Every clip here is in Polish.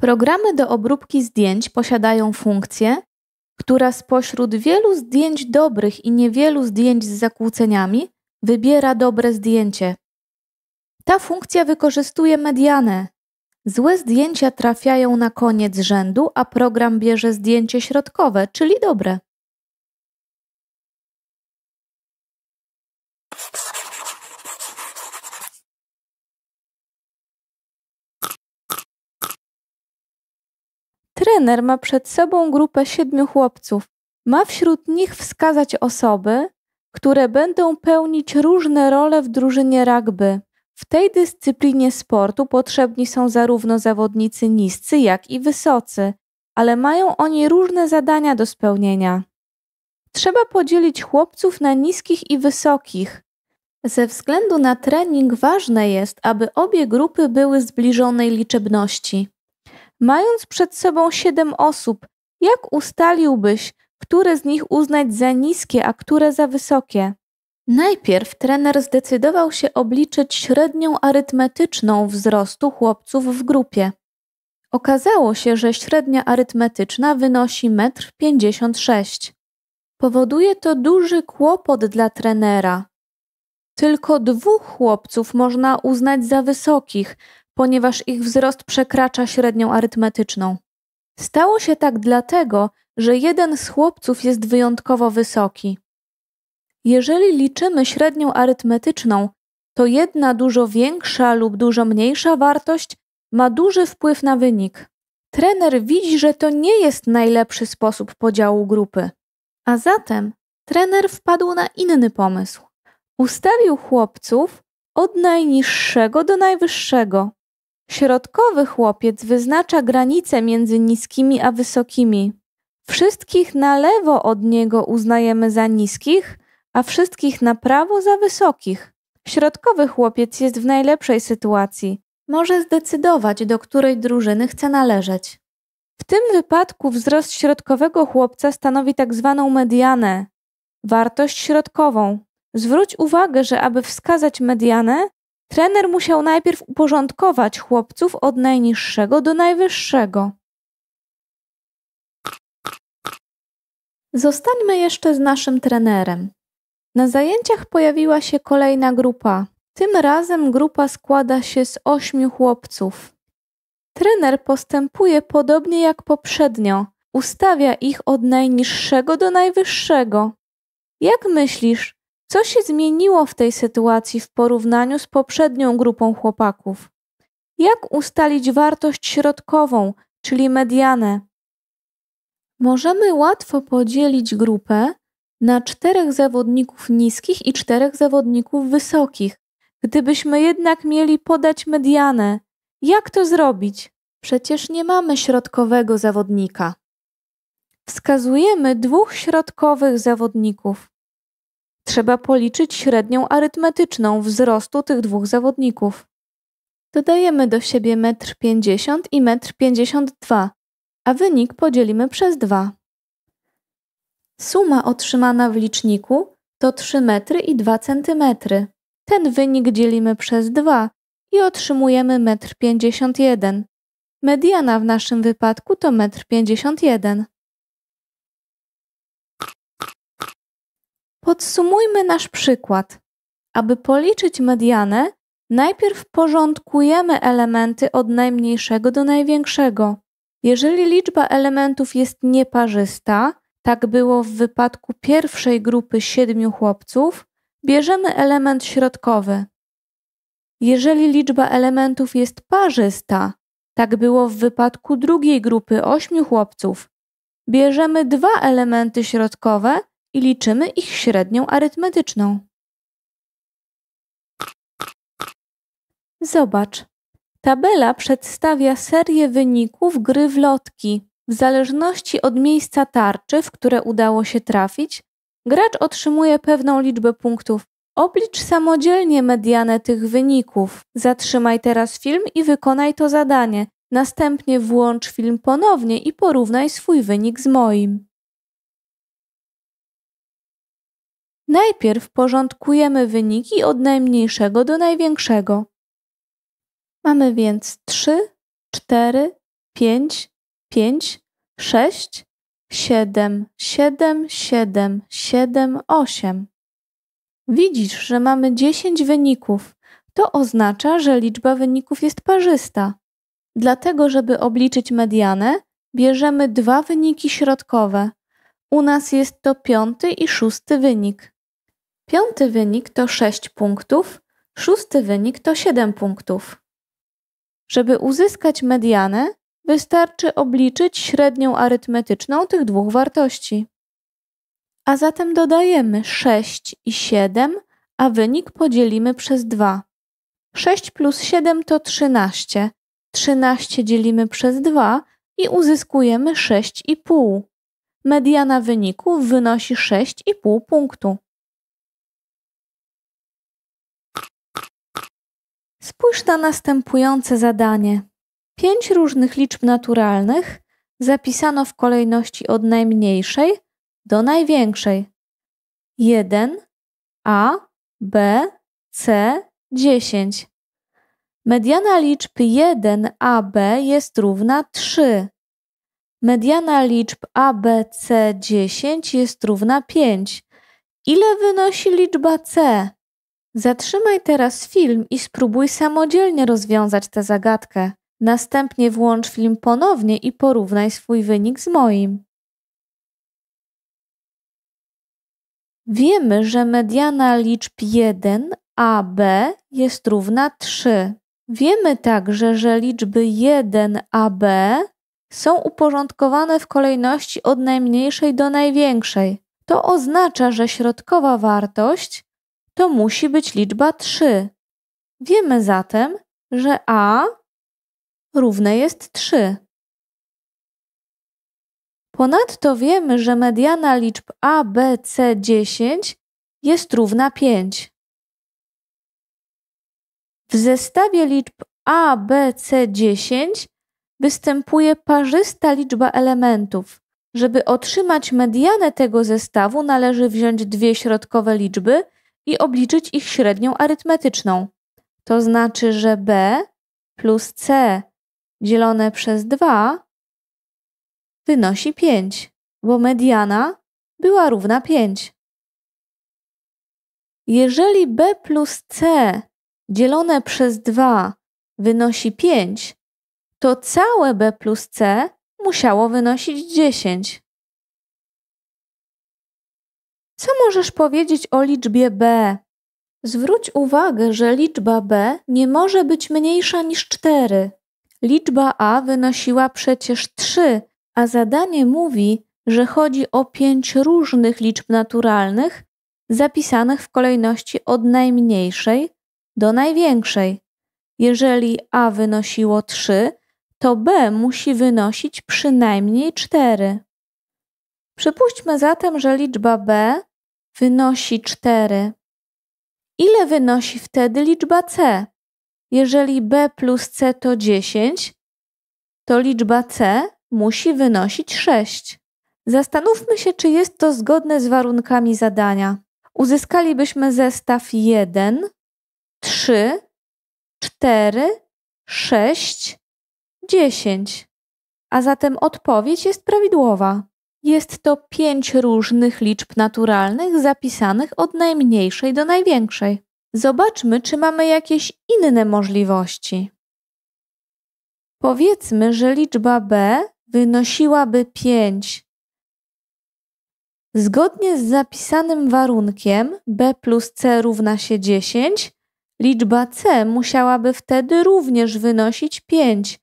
Programy do obróbki zdjęć posiadają funkcję, która spośród wielu zdjęć dobrych i niewielu zdjęć z zakłóceniami wybiera dobre zdjęcie. Ta funkcja wykorzystuje medianę. Złe zdjęcia trafiają na koniec rzędu, a program bierze zdjęcie środkowe, czyli dobre. Trener ma przed sobą grupę siedmiu chłopców. Ma wśród nich wskazać osoby, które będą pełnić różne role w drużynie rugby. W tej dyscyplinie sportu potrzebni są zarówno zawodnicy niscy, jak i wysocy, ale mają oni różne zadania do spełnienia. Trzeba podzielić chłopców na niskich i wysokich. Ze względu na trening ważne jest, aby obie grupy były zbliżonej liczebności. Mając przed sobą siedem osób, jak ustaliłbyś, które z nich uznać za niskie, a które za wysokie? Najpierw trener zdecydował się obliczyć średnią arytmetyczną wzrostu chłopców w grupie. Okazało się, że średnia arytmetyczna wynosi 1,56 m. Powoduje to duży kłopot dla trenera. Tylko dwóch chłopców można uznać za wysokich, ponieważ ich wzrost przekracza średnią arytmetyczną. Stało się tak dlatego, że jeden z chłopców jest wyjątkowo wysoki. Jeżeli liczymy średnią arytmetyczną, to jedna dużo większa lub dużo mniejsza wartość ma duży wpływ na wynik. Trener widzi, że to nie jest najlepszy sposób podziału grupy. A zatem trener wpadł na inny pomysł. Ustawił chłopców od najniższego do najwyższego. Środkowy chłopiec wyznacza granice między niskimi a wysokimi. Wszystkich na lewo od niego uznajemy za niskich, a wszystkich na prawo za wysokich. Środkowy chłopiec jest w najlepszej sytuacji. Może zdecydować, do której drużyny chce należeć. W tym wypadku wzrost środkowego chłopca stanowi tak zwaną medianę, wartość środkową. Zwróć uwagę, że aby wskazać medianę, Trener musiał najpierw uporządkować chłopców od najniższego do najwyższego. Zostańmy jeszcze z naszym trenerem. Na zajęciach pojawiła się kolejna grupa. Tym razem grupa składa się z ośmiu chłopców. Trener postępuje podobnie jak poprzednio. Ustawia ich od najniższego do najwyższego. Jak myślisz, co się zmieniło w tej sytuacji w porównaniu z poprzednią grupą chłopaków? Jak ustalić wartość środkową, czyli medianę? Możemy łatwo podzielić grupę na czterech zawodników niskich i czterech zawodników wysokich. Gdybyśmy jednak mieli podać medianę, jak to zrobić? Przecież nie mamy środkowego zawodnika. Wskazujemy dwóch środkowych zawodników. Trzeba policzyć średnią arytmetyczną wzrostu tych dwóch zawodników. Dodajemy do siebie 1,50 m i 1,52 m, a wynik podzielimy przez 2. Suma otrzymana w liczniku to 3 m i 2 cm. Ten wynik dzielimy przez 2 i otrzymujemy 1,51 m. Mediana w naszym wypadku to 1,51 m. Podsumujmy nasz przykład. Aby policzyć medianę, najpierw porządkujemy elementy od najmniejszego do największego. Jeżeli liczba elementów jest nieparzysta, tak było w wypadku pierwszej grupy siedmiu chłopców, bierzemy element środkowy. Jeżeli liczba elementów jest parzysta, tak było w wypadku drugiej grupy ośmiu chłopców, bierzemy dwa elementy środkowe i liczymy ich średnią arytmetyczną. Zobacz. Tabela przedstawia serię wyników gry w lotki. W zależności od miejsca tarczy, w które udało się trafić, gracz otrzymuje pewną liczbę punktów. Oblicz samodzielnie medianę tych wyników. Zatrzymaj teraz film i wykonaj to zadanie. Następnie włącz film ponownie i porównaj swój wynik z moim. Najpierw porządkujemy wyniki od najmniejszego do największego. Mamy więc 3, 4, 5, 5, 6, 7, 7, 7, 7, 8. Widzisz, że mamy 10 wyników. To oznacza, że liczba wyników jest parzysta. Dlatego, żeby obliczyć medianę, bierzemy dwa wyniki środkowe. U nas jest to piąty i szósty wynik. Piąty wynik to 6 punktów, szósty wynik to 7 punktów. Żeby uzyskać medianę, wystarczy obliczyć średnią arytmetyczną tych dwóch wartości. A zatem dodajemy 6 i 7, a wynik podzielimy przez 2. 6 plus 7 to 13. 13 dzielimy przez 2 i uzyskujemy 6,5. Mediana wyników wynosi 6,5 punktu. Spójrz na następujące zadanie. Pięć różnych liczb naturalnych zapisano w kolejności od najmniejszej do największej. 1, A, B, C, 10. Mediana liczb 1 A, B jest równa 3. Mediana liczb A, B, C, 10 jest równa 5. Ile wynosi liczba C? Zatrzymaj teraz film i spróbuj samodzielnie rozwiązać tę zagadkę. Następnie włącz film ponownie i porównaj swój wynik z moim. Wiemy, że mediana liczb 1 a b jest równa 3. Wiemy także, że liczby 1 a b są uporządkowane w kolejności od najmniejszej do największej. To oznacza, że środkowa wartość to musi być liczba 3. Wiemy zatem, że a równe jest 3. Ponadto wiemy, że mediana liczb a, b, c, 10 jest równa 5. W zestawie liczb a, b, c, 10 występuje parzysta liczba elementów. Żeby otrzymać medianę tego zestawu, należy wziąć dwie środkowe liczby – i obliczyć ich średnią arytmetyczną. To znaczy, że b plus c dzielone przez 2 wynosi 5, bo mediana była równa 5. Jeżeli b plus c dzielone przez 2 wynosi 5, to całe b plus c musiało wynosić 10. Co możesz powiedzieć o liczbie B? Zwróć uwagę, że liczba B nie może być mniejsza niż 4. Liczba A wynosiła przecież 3, a zadanie mówi, że chodzi o pięć różnych liczb naturalnych zapisanych w kolejności od najmniejszej do największej. Jeżeli A wynosiło 3, to B musi wynosić przynajmniej 4. Przypuśćmy zatem, że liczba B wynosi 4. Ile wynosi wtedy liczba c? Jeżeli b plus c to 10, to liczba c musi wynosić 6. Zastanówmy się, czy jest to zgodne z warunkami zadania. Uzyskalibyśmy zestaw 1, 3, 4, 6, 10. A zatem odpowiedź jest prawidłowa. Jest to pięć różnych liczb naturalnych zapisanych od najmniejszej do największej. Zobaczmy, czy mamy jakieś inne możliwości. Powiedzmy, że liczba b wynosiłaby 5. Zgodnie z zapisanym warunkiem b plus c równa się 10, liczba c musiałaby wtedy również wynosić 5,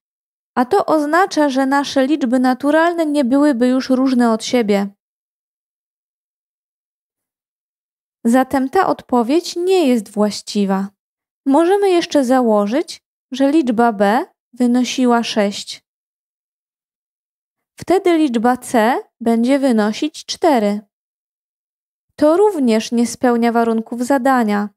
a to oznacza, że nasze liczby naturalne nie byłyby już różne od siebie. Zatem ta odpowiedź nie jest właściwa. Możemy jeszcze założyć, że liczba b wynosiła 6. Wtedy liczba c będzie wynosić 4. To również nie spełnia warunków zadania.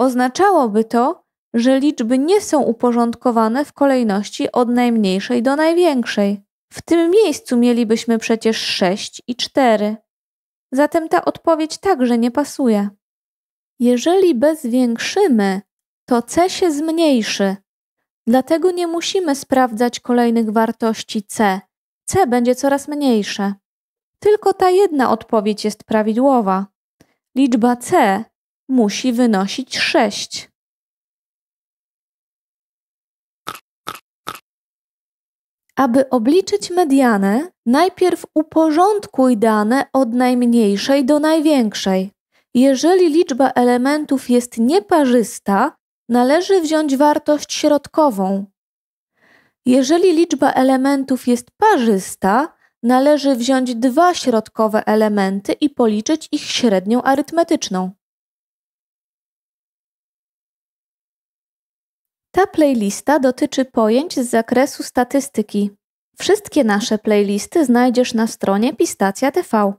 Oznaczałoby to, że liczby nie są uporządkowane w kolejności od najmniejszej do największej. W tym miejscu mielibyśmy przecież 6 i 4. Zatem ta odpowiedź także nie pasuje. Jeżeli b zwiększymy, to c się zmniejszy. Dlatego nie musimy sprawdzać kolejnych wartości c. c będzie coraz mniejsze. Tylko ta jedna odpowiedź jest prawidłowa. Liczba c musi wynosić 6. Aby obliczyć medianę, najpierw uporządkuj dane od najmniejszej do największej. Jeżeli liczba elementów jest nieparzysta, należy wziąć wartość środkową. Jeżeli liczba elementów jest parzysta, należy wziąć dwa środkowe elementy i policzyć ich średnią arytmetyczną. Ta playlista dotyczy pojęć z zakresu statystyki. Wszystkie nasze playlisty znajdziesz na stronie Pistacja TV.